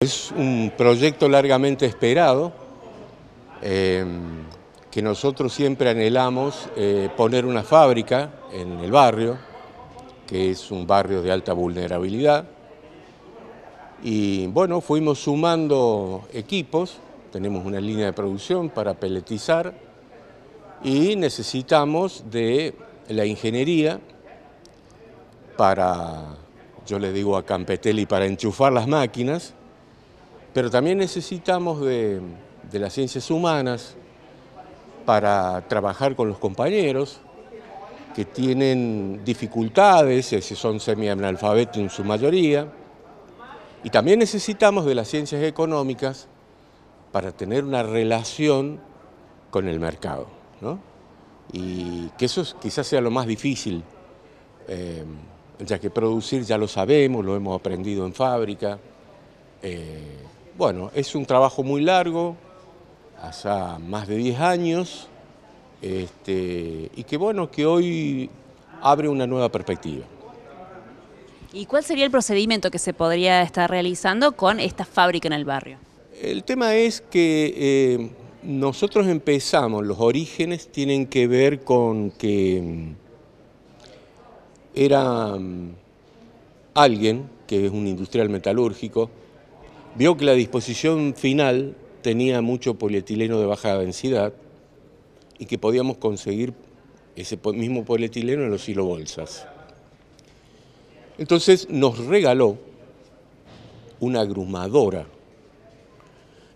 Es un proyecto largamente esperado eh, que nosotros siempre anhelamos eh, poner una fábrica en el barrio, que es un barrio de alta vulnerabilidad. Y bueno, fuimos sumando equipos, tenemos una línea de producción para peletizar y necesitamos de la ingeniería para, yo le digo a Campetelli, para enchufar las máquinas pero también necesitamos de, las ciencias humanas para trabajar con los compañeros que tienen dificultades, eh, son semianalfabetos en su mayoría, y también necesitamos de las ciencias económicas para tener una relación con el mercado. Y que eso quizás sea lo más difícil, eh, ya que producir ya lo sabemos, lo hemos aprendido en fábrica. Eh, bueno, es un trabajo muy largo, hace más de 10 años, este, y que bueno, que hoy abre una nueva perspectiva. ¿Y cuál sería el procedimiento que se podría estar realizando con esta fábrica en el barrio? El tema es que eh, nosotros empezamos, los orígenes tienen que ver con que mm, era mm, alguien que es un industrial metalúrgico, Vio que la disposición final tenía mucho polietileno de baja densidad y que podíamos conseguir ese mismo polietileno en los bolsas. Entonces nos regaló una agrumadora.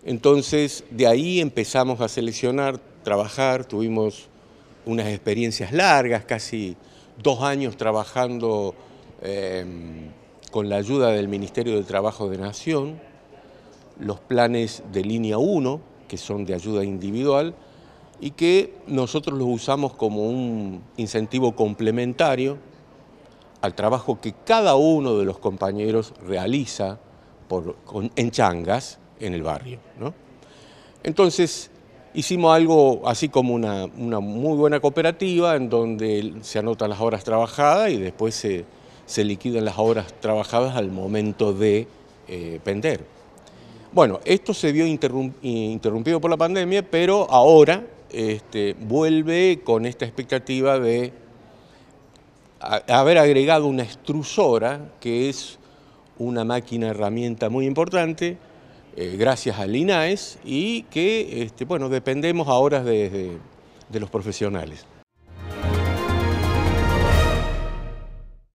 Entonces de ahí empezamos a seleccionar, trabajar, tuvimos unas experiencias largas, casi dos años trabajando em, con la ayuda del Ministerio del Trabajo de Nación los planes de línea 1, que son de ayuda individual, y que nosotros los usamos como un incentivo complementario al trabajo que cada uno de los compañeros realiza en changas en el barrio. Entonces, hicimos algo así como una, muy buena cooperativa en donde se anotan las horas trabajadas y después se, liquidan las horas trabajadas al momento de eh, vender. Bueno, esto se vio interrumpido por la pandemia, pero ahora este, vuelve con esta expectativa de haber agregado una extrusora, que es una máquina herramienta muy importante, eh, gracias al INAES, y que este, dependemos ahora de los profesionales.